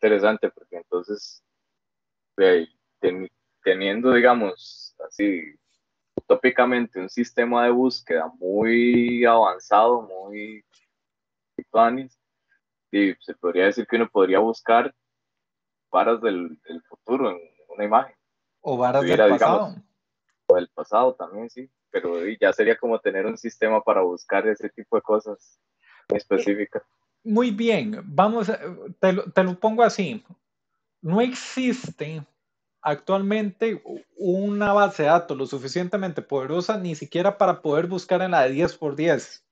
interesante porque entonces, teniendo, digamos, así utópicamente un sistema de búsqueda muy avanzado, muy y se podría decir que uno podría buscar varas del, futuro en una imagen. O varas del pasado. o del pasado también, sí. Pero ya sería como tener un sistema para buscar ese tipo de cosas específicas muy bien, vamos, te lo, pongo así. No existe actualmente una base de datos lo suficientemente poderosa ni siquiera para poder buscar en la de 10 por 10.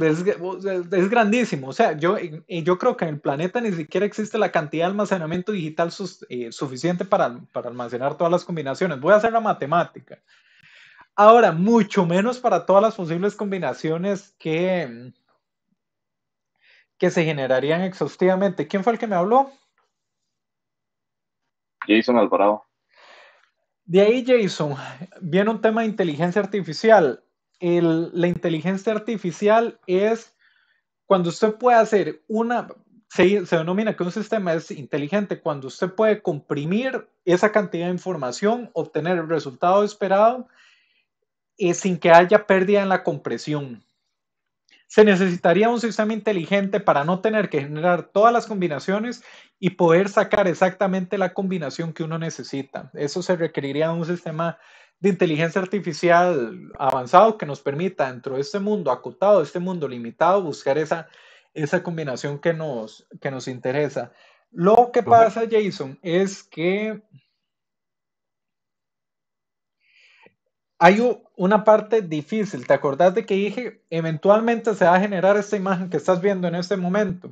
Es, es, grandísimo. O sea, yo, yo creo que en el planeta ni siquiera existe la cantidad de almacenamiento digital eh, suficiente para, para, almacenar todas las combinaciones. Voy a hacer la matemática. Ahora, mucho menos para todas las posibles combinaciones que, que se generarían exhaustivamente. ¿Quién fue el que me habló? Jason Alvarado. De ahí, Jason, viene un tema de inteligencia artificial. la inteligencia artificial es cuando usted puede hacer una, se, denomina que un sistema es inteligente cuando usted puede comprimir esa cantidad de información, obtener el resultado esperado eh, sin que haya pérdida en la compresión. Se necesitaría un sistema inteligente para no tener que generar todas las combinaciones y poder sacar exactamente la combinación que uno necesita. Eso se requeriría un sistema de inteligencia artificial avanzado que nos permita dentro de este mundo acotado, este mundo limitado, buscar esa, esa combinación que nos, que nos interesa. Lo que pasa, Jason, es que hay una parte difícil. ¿Te acordás de que dije, eventualmente se va a generar esta imagen que estás viendo en este momento?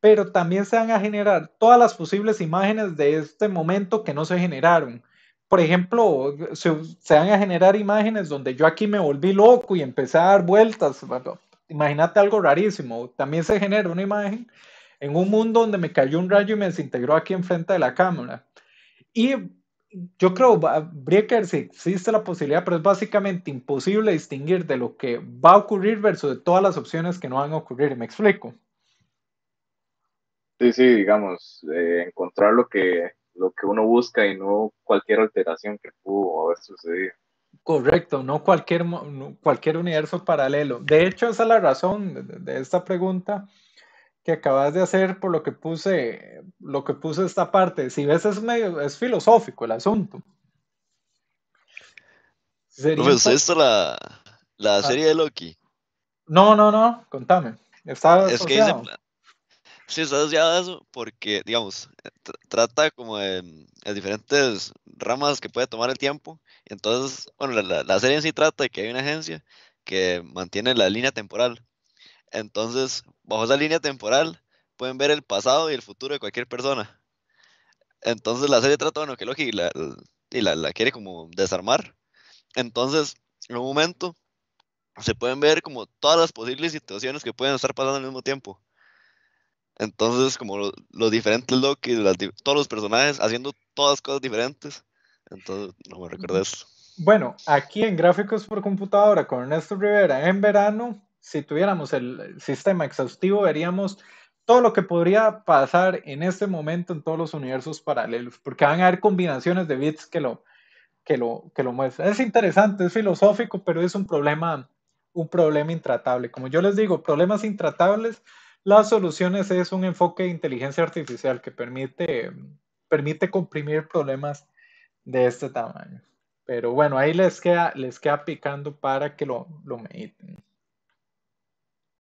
Pero también se van a generar todas las posibles imágenes de este momento que no se generaron. Por ejemplo, se, van a generar imágenes donde yo aquí me volví loco y empecé a dar vueltas. Imagínate algo rarísimo. También se genera una imagen en un mundo donde me cayó un rayo y me desintegró aquí enfrente de la cámara. Y yo creo, habría que ver si existe la posibilidad, pero es básicamente imposible distinguir de lo que va a ocurrir versus de todas las opciones que no van a ocurrir. ¿Me explico? Sí, sí, digamos, eh, encontrar lo que, lo que uno busca y no cualquier alteración que pudo haber sucedido. Correcto, no cualquier, cualquier universo paralelo. De hecho, esa es la razón de esta pregunta que acabas de hacer, por lo que puse lo que puse esta parte. Si ves, es, medio, es filosófico el asunto. no, pues, la, ah. serie de Loki? No, no, no, contame. Está es que sí, está asociado eso porque, digamos, trata como de diferentes ramas que puede tomar el tiempo. Entonces, bueno, la, la serie en sí trata de que hay una agencia que mantiene la línea temporal. Entonces, bajo esa línea temporal, pueden ver el pasado y el futuro de cualquier persona. Entonces la serie trata, bueno, que Loki la, y la, la, quiere como desarmar. Entonces, en un momento, se pueden ver como todas las posibles situaciones que pueden estar pasando al mismo tiempo. Entonces, como los, diferentes Loki, todos los personajes haciendo todas cosas diferentes. Entonces, no me recuerdo eso. Bueno, aquí en Gráficos por Computadora con Ernesto Rivera en verano, si tuviéramos el sistema exhaustivo, veríamos todo lo que podría pasar en este momento en todos los universos paralelos, porque van a haber combinaciones de bits que lo, que lo, que lo muestran. Es interesante, es filosófico, pero es un problema, un problema intratable. Como yo les digo, problemas intratables, las soluciones es un enfoque de inteligencia artificial que permite, permite comprimir problemas de este tamaño. Pero bueno, ahí les queda, les queda picando para que lo, lo mediten.